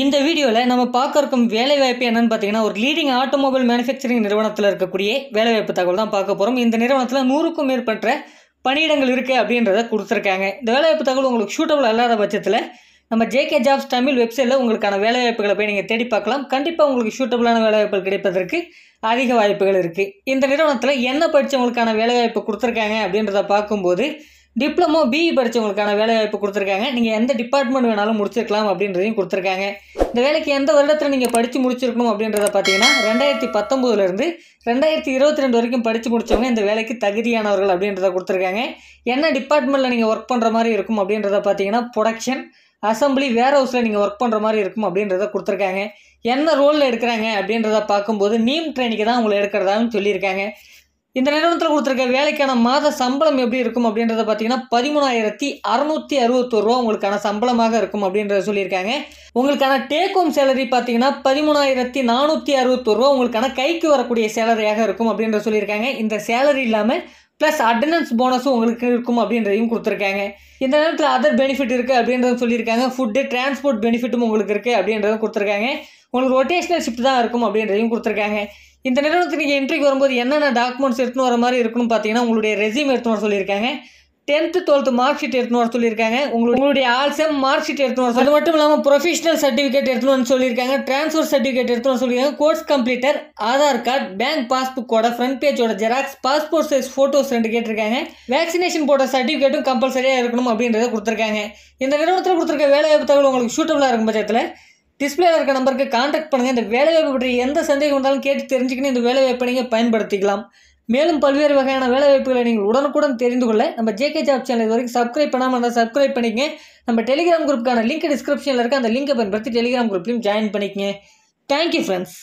இந்த வீடியோவில் நம்ம பார்க்கறக்கும் வேலைவாய்ப்பு என்னென்னு பார்த்தீங்கன்னா ஒரு லீடிங் ஆட்டோமொபைல் மேனுஃபேக்சரிங் நிறுவனத்தில் இருக்கக்கூடிய வேலைவாய்ப்பு தகவல் தான் பார்க்க போகிறோம் இந்த நிறுவனத்தில் நூறுக்கும் மேற்பட்ட பணியிடங்கள் இருக்குது அப்படின்றத கொடுத்துருக்காங்க இந்த வேலைவாய்ப்பு தகவல் உங்களுக்கு சூட்டபுள் அல்லாத பட்சத்தில் நம்ம ஜேகே ஜாப்ஸ் தமிழ் வெப்சைட்டில் உங்களுக்கான வேலைவாய்ப்புகளை போய் நீங்கள் தேடி பார்க்கலாம் கண்டிப்பாக உங்களுக்கு சூட்டபுளான வேலைவாய்ப்புகள் கிடைப்பதற்கு அதிக வாய்ப்புகள் இருக்குது இந்த நிறுவனத்தில் என்ன படித்தவங்களுக்கான வேலைவாய்ப்பு கொடுத்துருக்காங்க அப்படின்றத பார்க்கும்போது டிப்ளமோ பிஇ e படித்தவங்களுக்கான வேலைவாய்ப்பு கொடுத்துருக்காங்க நீங்கள் எந்த டிபார்ட்மெண்ட் வேணாலும் முடிச்சிருக்கலாம் அப்படின்றதையும் கொடுத்துருக்காங்க இந்த வேலைக்கு எந்த வருடத்தில் நீங்கள் படித்து முடிச்சிருக்கணும் அப்படின்றத பார்த்தீங்கன்னா ரெண்டாயிரத்தி பத்தொம்போதுலேருந்து ரெண்டாயிரத்தி இருபத்தி ரெண்டு வரைக்கும் படித்து முடித்தவங்க இந்த வேலைக்கு தகுதியானவர்கள் அப்படின்றத கொடுத்துருக்காங்க என்ன டிபார்ட்மெண்ட்டில் நீங்கள் ஒர்க் பண்ணுற மாதிரி இருக்கும் அப்படின்றத பார்த்தீங்கன்னா ப்ரொடக்ஷன் அசம்பிளி வேர் ஹவுஸில் நீங்கள் ஒர்க் பண்ணுற மாதிரி இருக்கும் அப்படின்றத கொடுத்துருக்காங்க என்ன ரோலில் எடுக்கிறாங்க அப்படின்றத பார்க்கும்போது நீம் ட்ரைனிக்கு தான் உங்களை எடுக்கிறதாகவும் சொல்லியிருக்காங்க இந்த நிறுவனத்தில் கொடுத்துருக்க வேலைக்கான மாத சம்பளம் எப்படி இருக்கும் அப்படின்றத பார்த்தீங்கன்னா பதிமூணாயிரத்தி அறுநூத்தி அறுபத்தோரு ரூபா உங்களுக்கான சம்பளமாக இருக்கும் அப்படின்றத சொல்லியிருக்காங்க உங்களுக்கான டேக் ஹோம் சேலரி பார்த்தீங்கன்னா பதிமூணாயிரத்தி நானூற்றி அறுபத்தோரு ரூபா உங்களுக்கான கைக்கு வரக்கூடிய சேலரியாக இருக்கும் அப்படின்ற சொல்லியிருக்காங்க இந்த சேலரி இல்லாமல் ப்ளஸ் அட்டண்டன்ஸ் போனஸும் உங்களுக்கு இருக்கும் அப்படின்றதையும் கொடுத்துருக்காங்க இந்த நேரத்தில் அதர் பெனிஃபிட் இருக்குது அப்படின்றத சொல்லியிருக்காங்க ஃபுட்டு டிரான்ஸ்போர்ட் பெனிஃபிட்டும் உங்களுக்கு இருக்குது அப்படின்றதும் கொடுத்துருக்காங்க உங்களுக்கு ரொட்டேஷனல் ஷிஃப்ட் தான் இருக்கும் அப்படின்றதையும் கொடுத்துருக்காங்க இந்த நிறுவனத்துக்கு நீங்கள் என்ட்ரிக்கு வரும்போது என்னென்ன டாக்குமெண்ட்ஸ் எடுத்துன்னு வர மாதிரி இருக்கணும் பார்த்தீங்கன்னா உங்களுடைய ரெசியூம் எடுத்துன்னு வர சொல்லியிருக்காங்க டென்த்து டுவெல்த்து மார்க் ஷீட் எடுத்துன்னு வர சொல்லியிருக்காங்க உங்களுக்கு உங்களுடைய ஆல் செம் மார்க் ஷீட் எடுத்துன்னு வர அது மட்டும் இல்லாமல் ப்ரொஃபஷனல் சர்டிஃபிகேட் எடுத்துன்னு வந்து சொல்லியிருக்காங்க ட்ரான்ஸ்ஃபர் சர்டிஃபிகேட் எடுத்துன்னு வர சொல்லியிருக்காங்க கோர்ஸ் கம்ப்ளீட்டர் ஆதார் கார்டு பேங்க் பாஸ்புக்கோட ஃப்ரண்ட் பேஜோட ஜெராக்ஸ் பாஸ்போர்ட் சைஸ் ஃபோட்டோஸ் ரெண்டு கேட்டிருக்காங்க வேக்சினேஷன் போட்ட சர்டிஃபிகேட்டும் கம்பல்சரியாக இருக்கணும் அப்படின்றத கொடுத்துருக்காங்க இந்த நிறுவனத்தில் கொடுத்துருக்க வேலை தகவல் உங்களுக்கு சூட்டபுளாக இருக்கும் பட்சத்தில் டிஸ்பிளேல இருக்க நம்பருக்கு காண்டாக்ட் பண்ணுங்கள் இந்த வேலைவாய்ப்பு பற்றி எந்த சந்தேகம் இருந்தாலும் கேட்டு தெரிஞ்சுக்கணும் இந்த வேலைவாய்ப்பை நீங்கள் பயன்படுத்திக்கலாம் மேலும் பல்வேறு வகையான வேலைவாய்ப்புகளை நீங்கள் உடனுக்குடன் தெரிந்து கொள்ள நம்ம ஜேகே ஜாப் சேனல் இது வரைக்கும் சப்ஸ்கிரைப் பண்ணாமல் இருந்தால் சப்ஸ்கிரைப் பண்ணிக்கங்க நம்ம டெலிகிராம் குரூப்புக்கான லிங்க் டிஸ்கிரிப்ஷனில் இருக்க அந்த லிங்கை பயன்படுத்தி டெலிகிராம் குரூப்லையும் ஜாயின் பண்ணிக்கங்க தேங்க்யூ ஃப்ரெண்ட்ஸ்